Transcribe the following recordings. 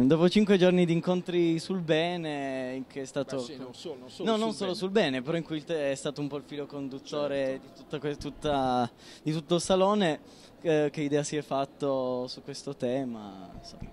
Dopo cinque giorni di incontri sul bene, che è stato... Sì, non solo, non solo, no, sul, non solo bene. sul bene, però in cui è stato un po' il filo conduttore certo. di, tutta, di, tutto il salone, eh, che idea si è fatto su questo tema? Insomma.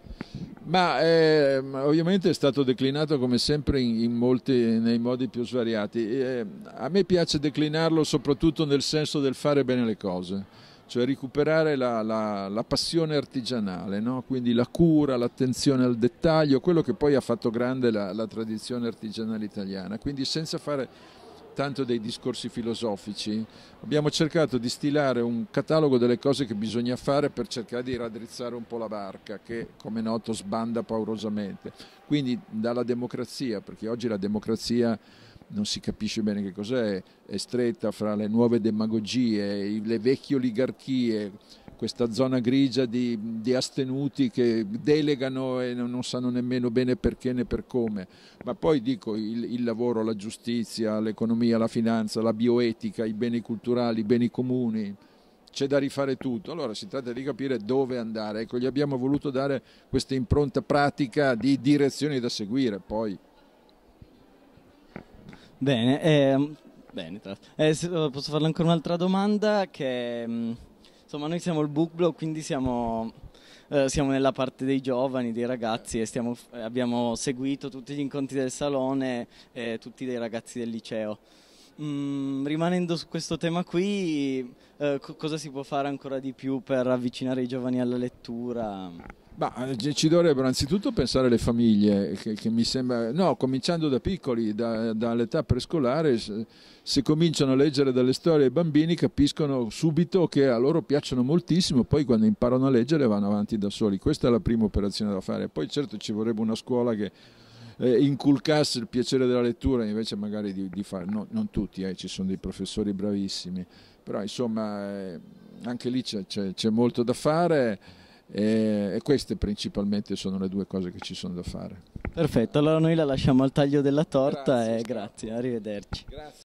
Ma eh, ovviamente è stato declinato come sempre in, in molti, nei modi più svariati. Eh, a me piace declinarlo soprattutto nel senso del fare bene le cose cioè recuperare la, la, la passione artigianale, no? quindi la cura, l'attenzione al dettaglio, quello che poi ha fatto grande la, la tradizione artigianale italiana, quindi senza fare tanto dei discorsi filosofici, abbiamo cercato di stilare un catalogo delle cose che bisogna fare per cercare di raddrizzare un po' la barca che come noto sbanda paurosamente. Quindi dalla democrazia, perché oggi la democrazia non si capisce bene che cos'è, è stretta fra le nuove demagogie, le vecchie oligarchie, questa zona grigia di, di astenuti che delegano e non, non, sanno nemmeno bene perché né per come. Ma poi dico il, il lavoro, la giustizia, l'economia, la finanza, la bioetica, i beni culturali, i beni comuni. C'è da rifare tutto, allora si tratta di capire dove andare. Ecco, gli abbiamo voluto dare questa impronta pratica di direzioni da seguire, poi Bene, ehm, eh, bene eh, posso farle ancora un'altra domanda che, mm, insomma, noi siamo il BookBlog, quindi siamo, eh, siamo, nella parte dei giovani, dei ragazzi e stiamo, eh, abbiamo seguito tutti gli incontri del salone e eh, tutti dei ragazzi del liceo. Mm, rimanendo su questo tema qui, eh, co cosa si può fare ancora di più per avvicinare i giovani alla lettura? Ma ci dovrebbero anzitutto pensare alle famiglie, che, che mi sembra, no, cominciando da piccoli, da, dall'età prescolare, se, se, cominciano a leggere delle storie ai bambini capiscono subito che a loro piacciono moltissimo, poi quando imparano a leggere vanno avanti da soli. Questa è la prima operazione da fare. Poi certo ci vorrebbe una scuola che eh, inculcasse il piacere della lettura, invece magari di, di fare, no, non tutti, eh, ci sono dei professori bravissimi, però insomma eh, anche lì c'è molto da fare e queste principalmente sono le due cose che ci sono da fare. Perfetto, allora noi la lasciamo al taglio della torta grazie, e grazie, arrivederci. Grazie.